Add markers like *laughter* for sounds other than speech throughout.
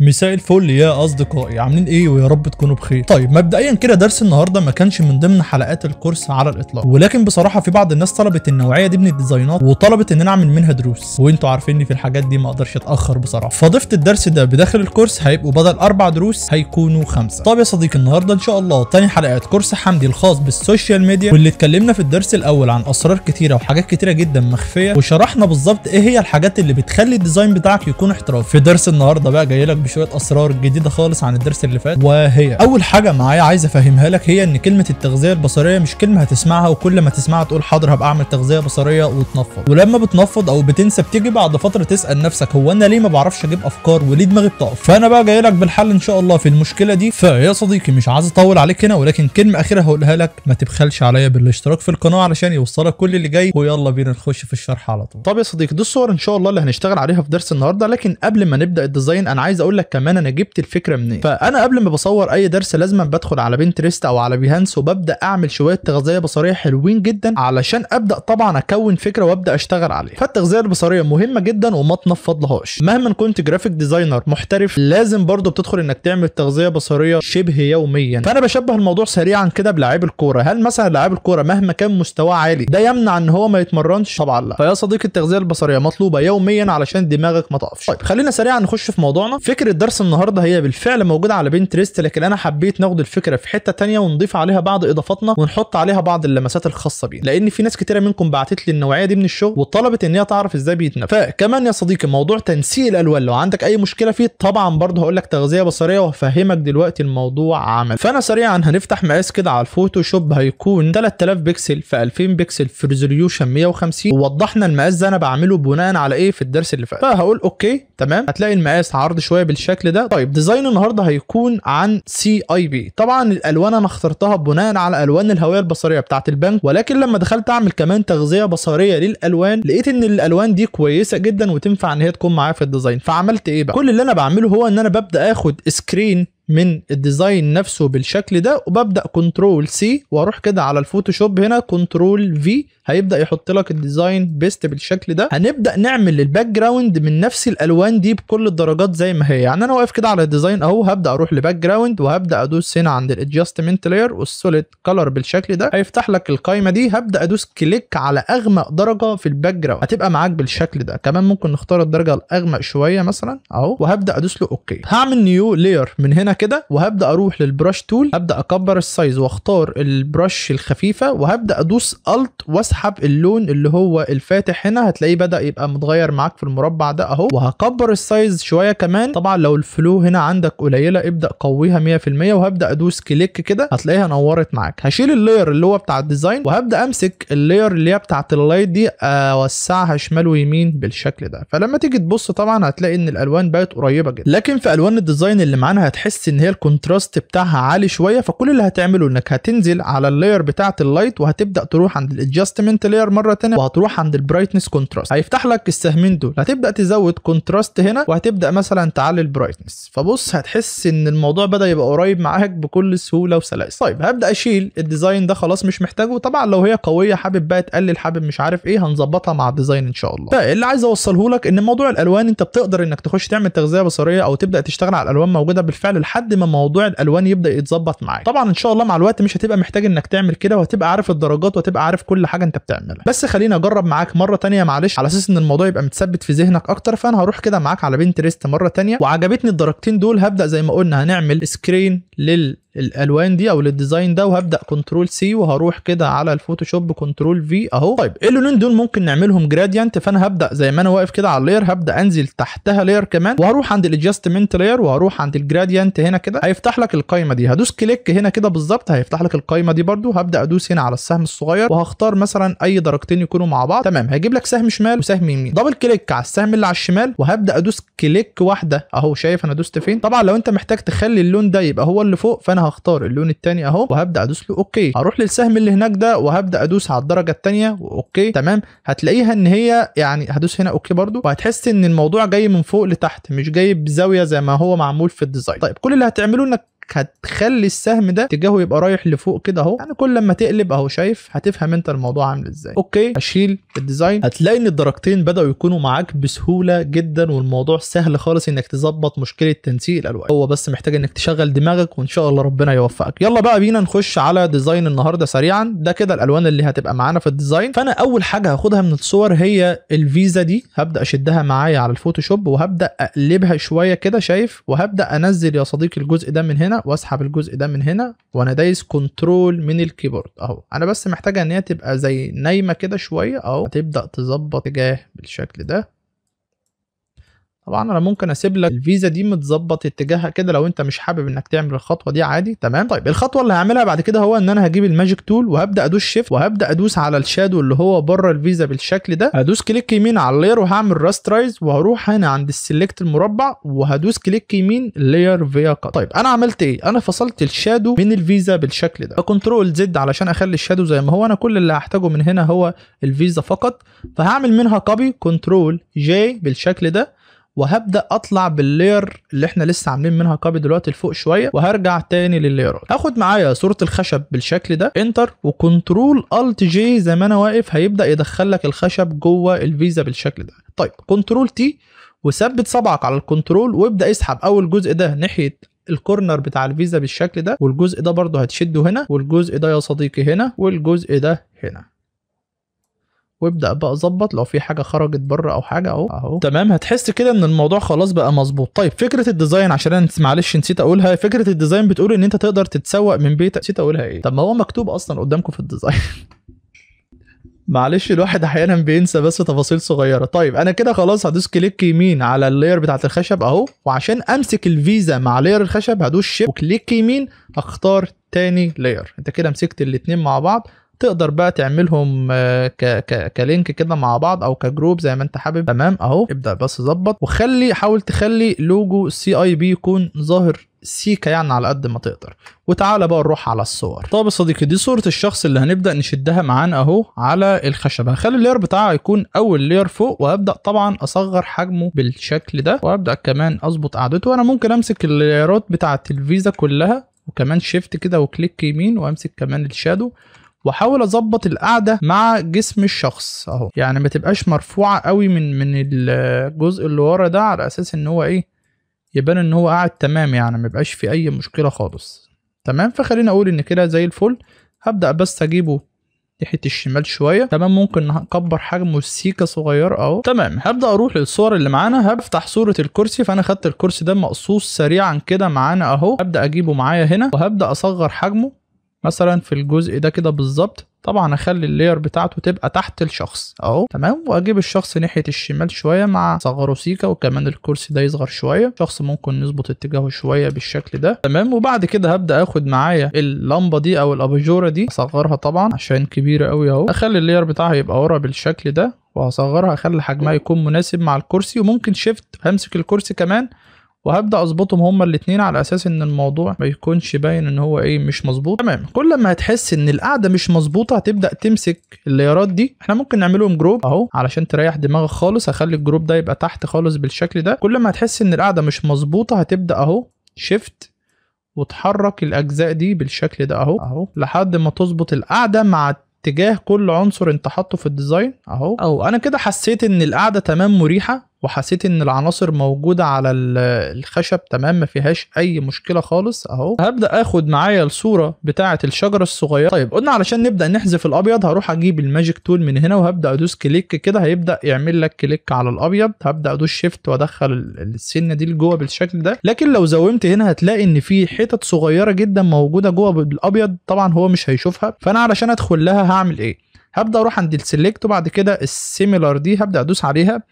مساء الفل يا اصدقائي عاملين ايه ويا رب تكونوا بخير طيب مبدئيا كده درس النهارده ما كانش من ضمن حلقات الكورس على الاطلاق ولكن بصراحه في بعض الناس طلبت النوعيه دي من الديزاينات وطلبت ان انا اعمل منها دروس وانتوا عارفيني في الحاجات دي ما اقدرش اتاخر بصراحه فضفت الدرس ده بداخل الكورس هيبقوا بدل اربع دروس هيكونوا خمسه طب يا صديقي النهارده ان شاء الله تاني حلقات كورس حمدي الخاص بالسوشيال ميديا واللي اتكلمنا في الدرس الاول عن اسرار كتيره وحاجات كتيره جدا مخفيه وشرحنا بالظبط ايه هي الحاجات اللي بتخلي الديزاين بتاعك يكون احترافي في درس النهارده بقى جاي لك بشويه اسرار جديده خالص عن الدرس اللي فات وهي اول حاجه معايا عايز افهمها لك هي ان كلمه التغذيه البصريه مش كلمه هتسمعها وكل ما تسمعها تقول حاضر هبقى اعمل تغذيه بصريه وتنفض ولما بتنفض او بتنسى بتيجي بعد فتره تسال نفسك هو انا ليه ما بعرفش اجيب افكار وليه دماغي بتقف فانا بقى جاي لك بالحل ان شاء الله في المشكله دي فيا صديقي مش عايز اطول عليك هنا ولكن كلمه اخيره هقولها لك ما تبخلش عليا بالاشتراك في القناه علشان يوصلك كل اللي جاي ويلا بينا نخش في الشرح على طول طب يا صديقي دي الصور ان شاء الله اللي هنشتغل عليها في درس النهارده لكن قبل ما نبدا الديزاين انا عايز اقول لك كمان انا جبت الفكره منين فانا قبل ما بصور اي درس لازم بدخل على بنترست او على بيهانس وببدا اعمل شويه تغذيه بصريه حلوين جدا علشان ابدا طبعا اكون فكره وابدا اشتغل عليها فالتغذيه البصريه مهمه جدا وما تنفضلهاش مهما كنت جرافيك ديزاينر محترف لازم برضو بتدخل انك تعمل تغذيه بصريه شبه يوميا فانا بشبه الموضوع سريعا كده بلاعيب الكوره هل مثلا لاعب الكوره مهما كان مستواه عالي ده يمنع ان هو ما يتمرنش طبعا لا فيا صديقي التغذيه البصريه مطلوبه يوميا علشان دماغك ما تقفش طيب خلينا سريعا نخش في موضوعنا فكره فكره درس النهارده هي بالفعل موجوده على بنترست لكن انا حبيت ناخد الفكره في حته تانية ونضيف عليها بعض اضافاتنا ونحط عليها بعض اللمسات الخاصه بينا لان في ناس كتيره منكم بعتت لي النوعيه دي من الشغل وطلبت ان هي تعرف ازاي بيتنفس فكمان يا صديقي موضوع تنسيق الالوان لو عندك اي مشكله فيه طبعا برضه هقول لك تغذيه بصريه وهفهمك دلوقتي الموضوع عمل فانا سريعا هنفتح مقاس كده على الفوتوشوب هيكون 3000 بكسل في 2000 بكسل في ريزوليوشن 150 ووضحنا المقاس ده انا بعمله بناء على ايه في الدرس اللي فات فهقول اوكي تمام هتلاقي المقاس عرض شويه بالشكل ده طيب ديزاين النهارده هيكون عن سي اي بي طبعا الالوان انا اخترتها بناء على الوان الهويه البصريه بتاعه البنك ولكن لما دخلت اعمل كمان تغذيه بصريه للالوان لقيت ان الالوان دي كويسه جدا وتنفع ان هي تكون معايا في الديزاين فعملت ايه بقى كل اللي انا بعمله هو ان انا ببدا اخد سكرين من الديزاين نفسه بالشكل ده وببدا كنترول سي واروح كده على الفوتوشوب هنا كنترول في هيبدا يحط لك الديزاين بيست بالشكل ده هنبدا نعمل الباك جراوند من نفس الالوان دي بكل الدرجات زي ما هي يعني انا واقف كده على الديزاين اهو هبدا اروح لباك جراوند وهبدا ادوس هنا عند الادجستمنت لاير والسوليد كلر بالشكل ده هيفتح لك القايمه دي هبدا ادوس كليك على اغمق درجه في الباك جراوند هتبقى معاك بالشكل ده كمان ممكن نختار الدرجه الاغمق شويه مثلا اهو وهبدا ادوس له اوكي هعمل نيو لاير من هنا كده وهبدا اروح للبرش تول ابدا اكبر السايز واختار البرش الخفيفه وهبدا ادوس الت واسحب اللون اللي هو الفاتح هنا هتلاقيه بدا يبقى متغير معاك في المربع ده اهو وهكبر السايز شويه كمان طبعا لو الفلو هنا عندك قليله ابدا قويها 100% وهبدا ادوس كليك كده هتلاقيها نورت معاك هشيل اللاير اللي هو بتاع الديزاين وهبدا امسك اللاير اللي هي بتاعه اللايت دي اوسعها شمال ويمين بالشكل ده فلما تيجي تبص طبعا هتلاقي ان الالوان بقت قريبه جدا لكن في الوان الديزاين اللي معانا هتحس ان هي الكونتراست بتاعها عالي شويه فكل اللي هتعمله انك هتنزل على اللاير بتاعه اللايت وهتبدا تروح عند الادجستمنت لاير مره ثانيه وهتروح عند البرايتنس كونتراست هيفتح لك السهمين دول هتبدا تزود كونتراست هنا وهتبدا مثلا تعلي البرايتنس فبص هتحس ان الموضوع بدا يبقى قريب معاك بكل سهوله وسلاسه طيب هبدا اشيل الديزاين ده خلاص مش محتاجه طبعا لو هي قويه حابب بقى تقلل حابب مش عارف ايه هنظبطها مع الديزاين ان شاء الله فاللي عايز اوصله لك ان موضوع الالوان انت بتقدر انك تخش تعمل تغذيه بصريه او تبدا تشتغل على الالوان موجوده بالفعل لحد لحد ما موضوع الالوان يبدا يتظبط معاك طبعا ان شاء الله مع الوقت مش هتبقى محتاج انك تعمل كده وهتبقى عارف الدرجات وهتبقى عارف كل حاجه انت بتعملها بس خليني اجرب معاك مره تانية معلش على اساس ان الموضوع يبقى متثبت في ذهنك اكتر فانا هروح كده معاك على بنترست مره تانية وعجبتني الدرجتين دول هبدا زي ما قلنا هنعمل سكرين لل الالوان دي او للديزاين ده وهبدا كنترول سي وهروح كده على الفوتوشوب كنترول في اهو طيب إيه اللونين دول ممكن نعملهم جراديانت فانا هبدا زي ما انا واقف كده على اللاير هبدا انزل تحتها لير كمان وهروح عند الادجستمنت لير وهروح عند الجراديانت هنا كده هيفتح لك القايمه دي هدوس كليك هنا كده بالظبط هيفتح لك القايمه دي برده هبدا ادوس هنا على السهم الصغير وهختار مثلا اي درجتين يكونوا مع بعض تمام هيجيب لك سهم شمال وسهم يمين دبل كليك على السهم اللي على الشمال وهبدا ادوس كليك واحده اهو شايف انا دوست فين طبعا لو انت محتاج تخلي اللون ده يبقى هو اللي فوق فانا هختار اللون الثاني اهو وهبدا ادوس له اوكي هروح للسهم اللي هناك ده وهبدا ادوس على الدرجه الثانيه واوكي تمام هتلاقيها ان هي يعني هدوس هنا اوكي برده وهتحس ان الموضوع جاي من فوق لتحت مش جاي بزاويه زي ما هو معمول في الديزاين طيب كل اللي هتعمله انك هتخلي السهم ده اتجاهه يبقى رايح لفوق كده اهو يعني كل لما تقلب اهو شايف هتفهم انت الموضوع عامل ازاي اوكي هشيل الديزاين هتلاقي ان الدرجتين بداوا يكونوا معاك بسهوله جدا والموضوع سهل خالص انك تظبط مشكله تنسيق الالوان هو بس محتاج انك تشغل دماغك وان شاء الله ربنا يوفقك يلا بقى بينا نخش على ديزاين النهارده سريعا ده كده الالوان اللي هتبقى معانا في الديزاين فانا اول حاجه هاخدها من الصور هي الفيزا دي هبدا اشدها معايا على الفوتوشوب وهبدا اقلبها شويه كده شايف وهبدا انزل يا صديقي الجزء ده من هنا واسحب الجزء ده من هنا وانا دايس كنترول من الكيبورد اهو انا بس محتاجه ان هي تبقى زي نايمه كده شويه اهو هتبدا تظبط اتجاه بالشكل ده طبعا انا ممكن اسيب لك الفيزا دي متظبط اتجاهها كده لو انت مش حابب انك تعمل الخطوه دي عادي تمام طيب الخطوه اللي هعملها بعد كده هو ان انا هجيب الماجيك تول وهبدا ادوس شيفت وهبدا ادوس على الشادو اللي هو بره الفيزا بالشكل ده هدوس كليك يمين على اللير وهعمل راسترايز وهروح هنا عند السلكت المربع وهدوس كليك يمين لير فيا كات طيب انا عملت ايه انا فصلت الشادو من الفيزا بالشكل ده فكنترول زد علشان اخلي الشادو زي ما هو انا كل اللي هحتاجه من هنا هو الفيزا فقط فهعمل منها كوبي كنترول جي بالشكل ده وهبدا اطلع باللير اللي احنا لسه عاملين منها كوبي دلوقتي لفوق شويه وهرجع تاني للليرات هاخد معايا صوره الخشب بالشكل ده انتر وكنترول الت جي زي ما انا واقف هيبدا يدخل لك الخشب جوه الفيزا بالشكل ده طيب كنترول تي وثبت صبعك على الكنترول وابدا اسحب اول جزء ده ناحيه الكورنر بتاع الفيزا بالشكل ده والجزء ده برضه هتشده هنا والجزء ده يا صديقي هنا والجزء ده هنا وابدا بقى ظبط لو في حاجه خرجت بره او حاجه اهو اهو تمام هتحس كده ان الموضوع خلاص بقى مظبوط طيب فكره الديزاين عشان انا معلش نسيت اقولها فكره الديزاين بتقول ان انت تقدر تتسوق من بيتك نسيت اقولها ايه طب ما هو مكتوب اصلا قدامكم في الديزاين *laughs* معلش الواحد احيانا بينسى بس تفاصيل صغيره طيب انا كده خلاص هدوس كليك يمين على اللاير بتاعه الخشب اهو وعشان امسك الفيزا مع لاير الخشب هدوس شيب وكليك يمين اختار تاني لاير انت كده مسكت الاثنين مع بعض تقدر بقى تعملهم آه، ك ك كلينك كده مع بعض او كجروب زي ما انت حابب تمام اهو ابدا بس ظبط وخلي حاول تخلي لوجو سي اي بي يكون ظاهر سيكا يعني على قد ما تقدر وتعالى بقى نروح على الصور طب يا صديقي دي صوره الشخص اللي هنبدا نشدها معانا اهو على الخشب هخلي اللير بتاعها يكون اول لير فوق وهبدا طبعا اصغر حجمه بالشكل ده وابدا كمان اظبط قعدته وانا ممكن امسك الليرات بتاعه الفيزا كلها وكمان شيفت كده وكليك يمين وامسك كمان الشادو واحاول اظبط القعده مع جسم الشخص اهو يعني ما تبقاش مرفوعه قوي من من الجزء اللي ورا ده على اساس ان هو ايه يبان ان هو قاعد تمام يعني ما يبقاش في اي مشكله خالص تمام فخلينا اقول ان كده زي الفل هبدا بس اجيبه ناحيه الشمال شويه تمام ممكن نكبر حجمه سيكه صغير اهو تمام هبدا اروح للصور اللي معانا هفتح صوره الكرسي فانا خدت الكرسي ده مقصوص سريعا كده معانا اهو هبدا اجيبه معايا هنا وهبدا اصغر حجمه مثلا في الجزء ده كده بالظبط طبعا اخلي اللير بتاعته تبقى تحت الشخص اهو تمام واجيب الشخص ناحيه الشمال شويه مع صغره سيكا وكمان الكرسي ده يصغر شويه الشخص ممكن نظبط اتجاهه شويه بالشكل ده تمام وبعد كده هبدا اخد معايا اللمبه دي او الاباجوره دي اصغرها طبعا عشان كبيره قوي اهو اخلي اللير بتاعها يبقى ورا بالشكل ده وهصغرها اخلي حجمها يكون مناسب مع الكرسي وممكن شيفت همسك الكرسي كمان وهبدا اظبطهم هما الاثنين على اساس ان الموضوع ما يكونش باين ان هو ايه مش مظبوط تمام كل ما هتحس ان القعده مش مظبوطه هتبدا تمسك الليارات دي احنا ممكن نعملهم جروب اهو علشان تريح دماغك خالص هخلي الجروب ده يبقى تحت خالص بالشكل ده كل ما هتحس ان القعده مش مظبوطه هتبدا اهو شيفت وتحرك الاجزاء دي بالشكل ده اهو اهو لحد ما تظبط القعده مع اتجاه كل عنصر انت حاطه في الديزاين اهو اهو انا كده حسيت ان القعده تمام مريحه وحسيت ان العناصر موجوده على الخشب تمام ما فيهاش اي مشكله خالص اهو هبدا اخد معايا الصوره بتاعه الشجره الصغيره طيب قلنا علشان نبدا نحذف الابيض هروح اجيب الماجيك تول من هنا وهبدا ادوس كليك كده هيبدا يعمل لك كليك على الابيض هبدا ادوس شيفت وادخل السنه دي لجوه بالشكل ده لكن لو زومت هنا هتلاقي ان في حتت صغيره جدا موجوده جوه بالابيض طبعا هو مش هيشوفها فانا علشان ادخل لها هعمل ايه هبدا اروح عند السيلكت وبعد كده السيميلار دي هبدا ادوس عليها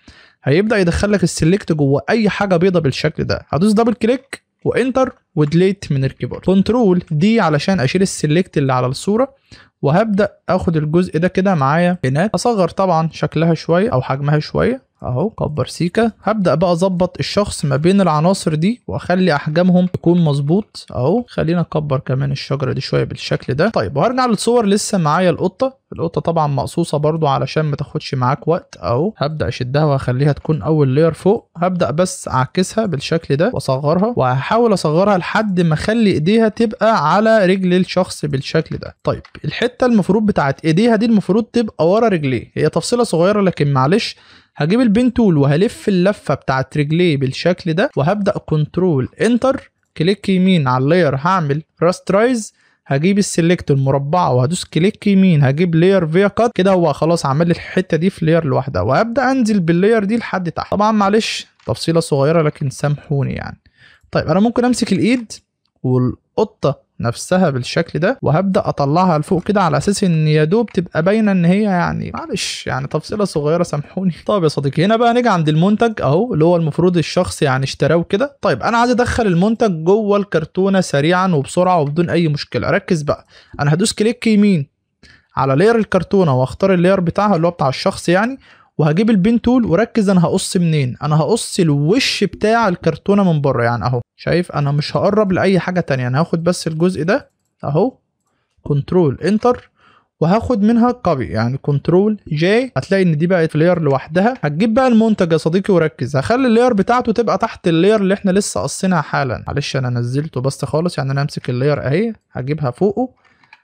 هيبدا يدخل لك السلكت جوه اي حاجه بيضه بالشكل ده هدوس دبل كليك وانتر وديليت من الكيبورد كنترول دي علشان اشيل السلكت اللي على الصوره وهبدا اخد الجزء ده كده معايا هناك اصغر طبعا شكلها شويه او حجمها شويه اهو كبر سيكا هبدا بقى اظبط الشخص ما بين العناصر دي واخلي احجامهم تكون مظبوط اهو خلينا نكبر كمان الشجره دي شويه بالشكل ده طيب وهرجع للصور لسه معايا القطه القطه طبعا مقصوصه برضو علشان ما تاخدش معاك وقت اهو هبدا اشدها واخليها تكون اول لير فوق هبدا بس اعكسها بالشكل ده واصغرها وهحاول اصغرها لحد ما اخلي ايديها تبقى على رجل الشخص بالشكل ده طيب الحته المفروض بتاعت ايديها دي المفروض تبقى ورا رجليه هي تفصيله صغيره لكن معلش هجيب البين تول وهلف اللفه بتاعت رجليه بالشكل ده وهبدا كنترول انتر كليك يمين على اللاير هعمل راسترايز هجيب السلكت المربعه وهدوس كليك يمين هجيب لاير فيا كات كده هو خلاص عمل لي الحته دي في لاير لوحدها وهبدا انزل باللاير دي لحد تحت طبعا معلش تفصيله صغيره لكن سامحوني يعني طيب انا ممكن امسك الايد والقطه نفسها بالشكل ده وهبدا اطلعها لفوق كده على اساس ان يا دوب تبقى باينه ان هي يعني معلش يعني تفصيله صغيره سامحوني طب يا صديقي هنا بقى نيجي عند المنتج اهو اللي هو المفروض الشخص يعني اشتراه كده طيب انا عايز ادخل المنتج جوه الكرتونه سريعا وبسرعه وبدون اي مشكله ركز بقى انا هدوس كليك يمين على لير الكرتونه واختار اللير بتاعها اللي هو بتاع الشخص يعني وهجيب البين تول وركز انا هقص منين انا هقص الوش بتاع الكرتونه من بره يعني اهو شايف انا مش هقرب لاي حاجه تانية انا هاخد بس الجزء ده اهو كنترول انتر وهاخد منها كوبي يعني كنترول جي هتلاقي ان دي بقت لاير لوحدها هتجيب بقى المنتج يا صديقي وركز هخلي اللاير بتاعته تبقى تحت اللاير اللي احنا لسه قصيناها حالا معلش انا نزلته بس خالص يعني انا امسك اللاير اهي هجيبها فوقه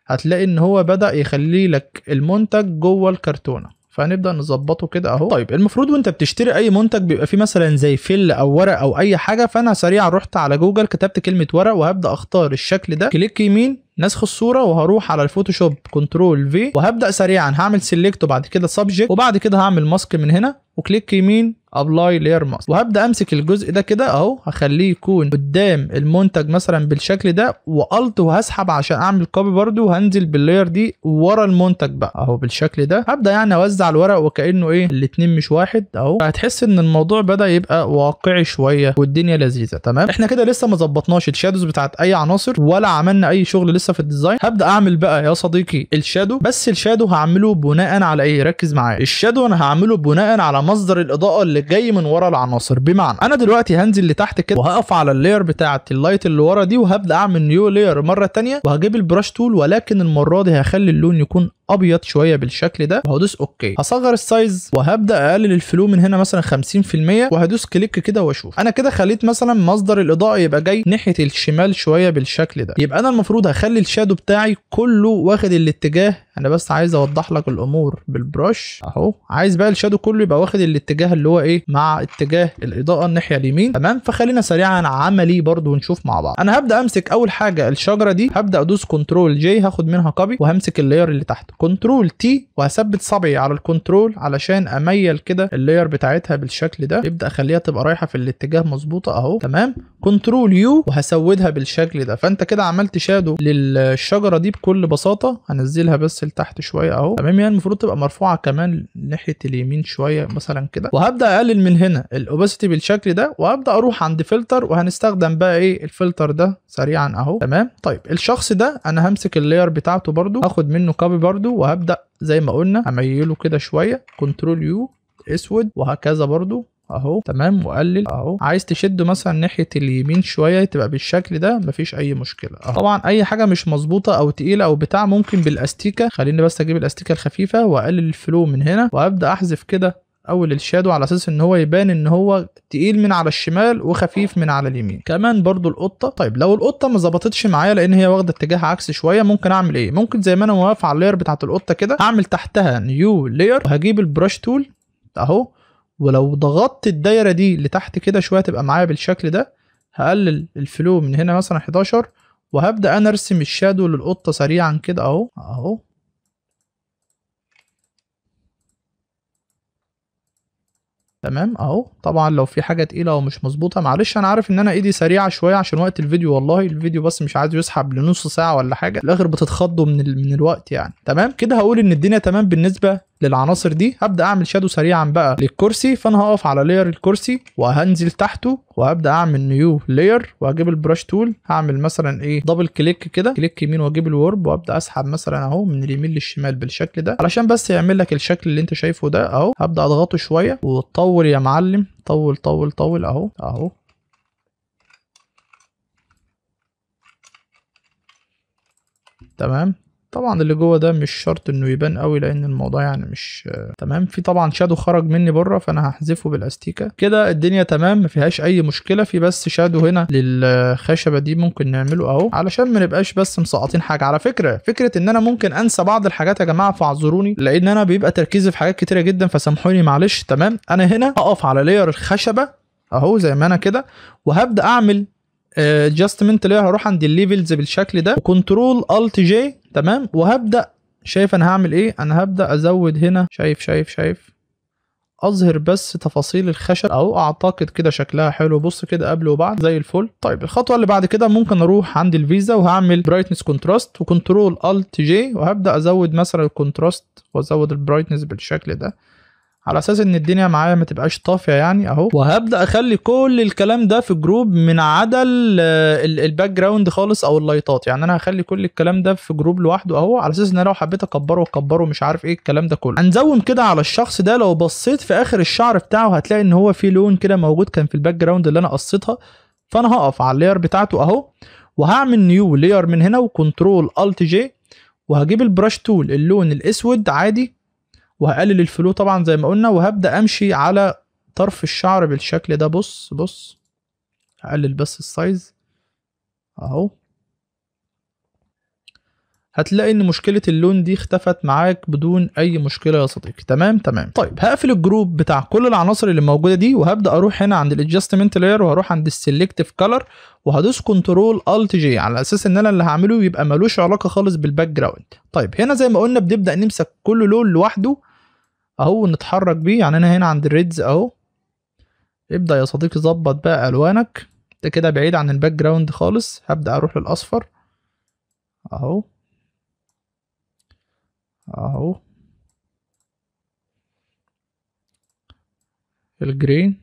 هتلاقي ان هو بدا يخلي لك المنتج جوه الكرتونه فهنبدا نظبطه كده اهو طيب المفروض وانت بتشتري اي منتج بيبقى فيه مثلا زي فل او ورق او اي حاجه فانا سريعا رحت على جوجل كتبت كلمه ورق وهبدا اختار الشكل ده كليك يمين نسخ الصوره وهروح على الفوتوشوب كنترول في وهبدا سريعا هعمل سيلكت وبعد كده سبجكت وبعد كده هعمل ماسك من هنا وكليك يمين ابلاي لير ماسك وهبدا امسك الجزء ده كده اهو هخليه يكون قدام المنتج مثلا بالشكل ده والت وهسحب عشان اعمل كوبي برده وهنزل باللير دي ورا المنتج بقى اهو بالشكل ده هبدا يعني اوزع الورق وكانه ايه الاثنين مش واحد اهو فهتحس ان الموضوع بدا يبقى واقعي شويه والدنيا لذيذه تمام احنا كده لسه ما ظبطناش الشادوز بتاعت اي عناصر ولا عملنا اي شغل لسه في الديزاين هبدا اعمل بقى يا صديقي الشادو بس الشادو هعمله بناء على ايه ركز معايا الشادو انا هعمله بناء على مصدر الاضاءه اللي جاي من ورا العناصر بمعنى انا دلوقتي هنزل لتحت كده وهقف على اللاير بتاعه اللايت اللي ورا دي وهبدا اعمل نيو لاير مره ثانيه وهجيب البراش تول ولكن المره دي هخلي اللون يكون ابيض شويه بالشكل ده وهدوس اوكي هصغر السايز وهبدا اقلل الفلو من هنا مثلا 50% وهدوس كليك كده واشوف انا كده خليت مثلا مصدر الاضاءه يبقى جاي ناحيه الشمال شويه بالشكل ده يبقى انا المفروض هخلي الشادو بتاعي كله واخد الاتجاه انا بس عايز اوضح لك الامور بالبرش اهو عايز بقى الشادو كله يبقى واخد الاتجاه اللي هو ايه مع اتجاه الاضاءه الناحيه اليمين تمام فخلينا سريعا عملي برضو ونشوف مع بعض انا هبدا امسك اول حاجه الشجره دي هبدا ادوس كنترول جي هاخد منها كوبي وهمسك اللاير اللي تحت كنترول تي وهثبت صبعي على الكنترول علشان اميل كده اللاير بتاعتها بالشكل ده ابدا اخليها تبقى رايحه في الاتجاه مظبوطه اهو تمام كنترول يو وهسودها بالشكل ده فانت كده عملت شادو للشجره دي بكل بساطه هنزلها بس السيل تحت شويه اهو تمام يعني المفروض تبقى مرفوعه كمان ناحيه اليمين شويه مثلا كده وهبدا اقلل من هنا الاوباسيتي بالشكل ده وهبدا اروح عند فلتر وهنستخدم بقى ايه الفلتر ده سريعا اهو تمام طيب الشخص ده انا همسك اللاير بتاعته برده هاخد منه كوبي برده وهبدا زي ما قلنا اميله كده شويه كنترول يو اسود وهكذا برده اهو تمام وقلل اهو عايز تشده مثلا ناحيه اليمين شويه تبقى بالشكل ده مفيش اي مشكله اهو طبعا اي حاجه مش مظبوطه او تقيله او بتاع ممكن بالاستيكه خليني بس اجيب الاستيكه الخفيفه واقلل الفلو من هنا وابدا احذف كده اول الشادو على اساس ان هو يبان ان هو تقيل من على الشمال وخفيف من على اليمين كمان برضو القطه طيب لو القطه ما ظبطتش معايا لان هي واخده اتجاه عكس شويه ممكن اعمل ايه ممكن زي ما انا واقف على اللاير بتاعه القطه كده اعمل تحتها نيو لاير وهجيب البرش تول اهو ولو ضغطت الدايره دي لتحت كده شويه تبقى معايا بالشكل ده هقلل الفلو من هنا مثلا 11 وهبدا انا ارسم الشادو للقطه سريعا كده اهو اهو تمام اهو طبعا لو في حاجه تقيله ومش مظبوطه معلش انا عارف ان انا ايدي سريعه شويه عشان وقت الفيديو والله الفيديو بس مش عايز يسحب لنص ساعه ولا حاجه في الاخر بتتخضوا من ال... من الوقت يعني تمام كده هقول ان الدنيا تمام بالنسبه للعناصر دي هبدا اعمل شادو سريعا بقى للكرسي فانا هقف على لاير الكرسي وهنزل تحته وهبدا اعمل نيو لاير وهجيب البراش تول هعمل مثلا ايه دبل كليك كده كليك يمين واجيب الورب وابدا اسحب مثلا اهو من اليمين للشمال بالشكل ده علشان بس يعمل لك الشكل اللي انت شايفه ده اهو هبدا اضغطه شويه وطول يا معلم طول طول طول اهو اهو تمام طبعا اللي جوه ده مش شرط انه يبان قوي لان الموضوع يعني مش آه، تمام في طبعا شادو خرج مني بره فانا هحذفه بالاستيكه كده الدنيا تمام ما فيهاش اي مشكله في بس شادو هنا للخشبه دي ممكن نعمله اهو علشان ما نبقاش بس مسقطين حاجه على فكره فكره ان انا ممكن انسى بعض الحاجات يا جماعه فاعذروني لان انا بيبقى تركيزي في حاجات كتيره جدا فسامحوني معلش تمام انا هنا هقف على لير الخشبه اهو زي ما انا كده وهبدا اعمل ادجستمنت آه، لير هروح عند الليفلز بالشكل ده وكنترول الت جي تمام وهبدا شايف انا هعمل ايه انا هبدا ازود هنا شايف شايف شايف اظهر بس تفاصيل الخشب او اعتقد كده شكلها حلو بص كده قبل وبعد زي الفل طيب الخطوه اللي بعد كده ممكن اروح عند الفيزا وهعمل برايتنس كونتراست وكنترول الت جي وهبدا ازود مثلا الكونتراست وازود البرايتنس بالشكل ده على اساس ان الدنيا معايا ما تبقاش طافيه يعني اهو وهبدا اخلي كل الكلام ده في جروب من عدا الباك جراوند خالص او اللايتات يعني انا هخلي كل الكلام ده في جروب لوحده اهو على اساس ان انا لو حبيت اكبره اكبره مش عارف ايه الكلام ده كله هنزوم كده على الشخص ده لو بصيت في اخر الشعر بتاعه هتلاقي ان هو في لون كده موجود كان في الباك جراوند اللي انا قصيتها فانا هقف على اللاير بتاعته اهو وهعمل نيو لاير من هنا وكنترول الت جي وهجيب البرش تول اللون الاسود عادي وهقلل الفلو طبعا زي ما قلنا وهبدا امشي على طرف الشعر بالشكل ده بص بص هقلل بس السايز اهو هتلاقي ان مشكلة اللون دي اختفت معاك بدون اي مشكلة يا صديقي تمام تمام طيب هقفل الجروب بتاع كل العناصر اللي موجودة دي وهبدأ اروح هنا عند الادجستمنت لاير وهروح عند السيلكتف كلر وهدوس كنترول الت جي على اساس ان انا اللي هعمله يبقى ملوش علاقة خالص بالباك جراوند طيب هنا زي ما قلنا بنبدأ نمسك كل لون لوحده اهو نتحرك بيه يعني انا هنا عند الريدز اهو ابدا يا صديقي ظبط بقى الوانك انت كده بعيد عن الباك جراوند خالص هبدا اروح للاصفر اهو اهو الجرين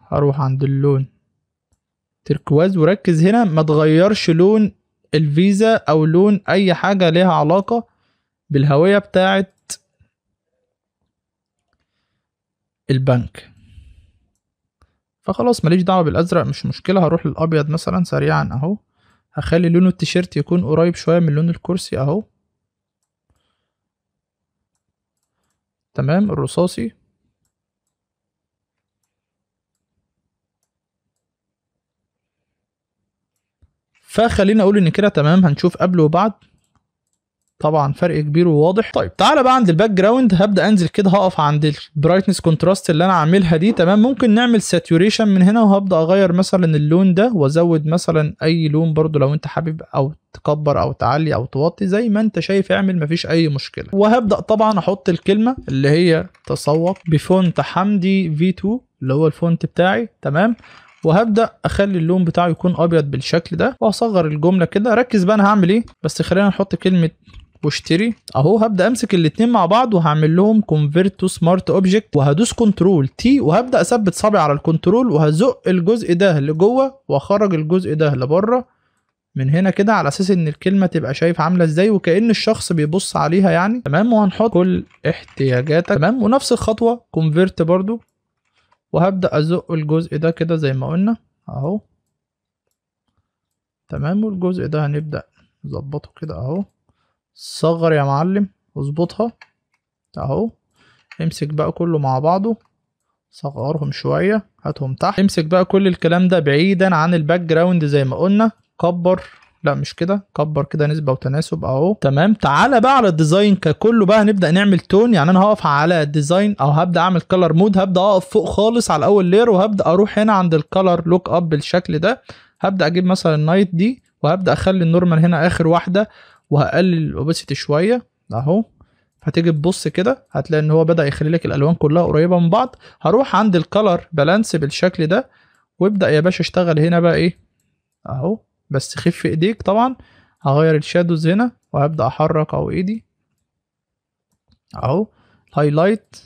هروح عند اللون تركواز وركز هنا ما تغيرش لون الفيزا او لون اي حاجه ليها علاقه بالهويه بتاعه البنك فخلاص ماليش دعوه بالازرق مش مشكله هروح للابيض مثلا سريعا اهو هخلي لون التيشيرت يكون قريب شويه من لون الكرسي اهو تمام الرصاصي فخلينا اقول ان كده تمام هنشوف قبل وبعد طبعا فرق كبير وواضح طيب تعالى بقى عند الباك جراوند هبدا انزل كده هقف عند البرايتنس كونتراست اللي انا عاملها دي تمام ممكن نعمل ساتوريشن من هنا وهبدا اغير مثلا اللون ده وازود مثلا اي لون برده لو انت حابب او تكبر او تعلي او توطي زي ما انت شايف اعمل مفيش اي مشكله وهبدا طبعا احط الكلمه اللي هي تسوق بفونت حمدي في 2 اللي هو الفونت بتاعي تمام وهبدا اخلي اللون بتاعه يكون ابيض بالشكل ده واصغر الجمله كده ركز بقى انا هعمل ايه بس خلينا نحط كلمه واشتري اهو هبدا امسك الاثنين مع بعض وهعمل لهم كونفيرت تو سمارت اوبجكت وهدوس كنترول تي وهبدا اثبت صبعي على الكنترول وهزق الجزء ده لجوه واخرج الجزء ده لبره من هنا كده على اساس ان الكلمه تبقى شايف عامله ازاي وكان الشخص بيبص عليها يعني تمام وهنحط كل احتياجاتك تمام ونفس الخطوه كونفيرت برضو وهبدأ أزق الجزء ده كده زي ما قلنا أهو تمام والجزء ده هنبدأ نظبطه كده أهو صغر يا معلم اظبطها أهو امسك بقى كله مع بعضه صغرهم شوية هاتهم تحت امسك بقى كل الكلام ده بعيدا عن الباك جراوند زي ما قلنا كبر لا مش كده كبر كده نسبه وتناسب اهو تمام تعالى بقى على الديزاين ككله بقى هنبدا نعمل تون يعني انا هقف على الديزاين او هبدا اعمل كلر مود هبدا اقف فوق خالص على اول لير وهبدا اروح هنا عند الكلر لوك اب بالشكل ده هبدا اجيب مثلا النايت دي وهبدا اخلي النورمال هنا اخر واحده وهقلل الاوبسيتي شويه اهو هتيجي تبص كده هتلاقي ان هو بدا يخلي لك الالوان كلها قريبه من بعض هروح عند الكلر بالانس بالشكل ده وابدا يا باشا اشتغل هنا بقى ايه اهو بس خف ايديك طبعا هغير الشادوز هنا وهبدأ احرك او ايدي اهو هايلايت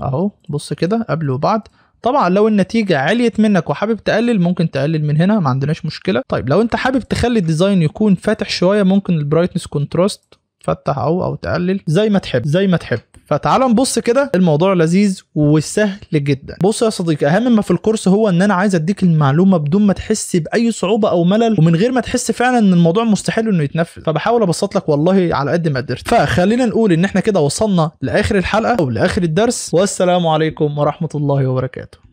اهو بص كده قبل وبعد طبعا لو النتيجة عليت منك وحابب تقلل ممكن تقلل من هنا ما عندناش مشكلة طيب لو انت حابب تخلي الديزاين يكون فاتح شوية ممكن البرايتنس كونتراست تفتح او او تقلل زي ما تحب زي ما تحب فتعال نبص كده الموضوع لذيذ وسهل جدا بص يا صديقي اهم ما في الكورس هو ان انا عايز اديك المعلومه بدون ما تحس باي صعوبه او ملل ومن غير ما تحس فعلا ان الموضوع مستحيل انه يتنفذ فبحاول ابسط لك والله على قد ما قدرت فخلينا نقول ان احنا كده وصلنا لاخر الحلقه او لاخر الدرس والسلام عليكم ورحمه الله وبركاته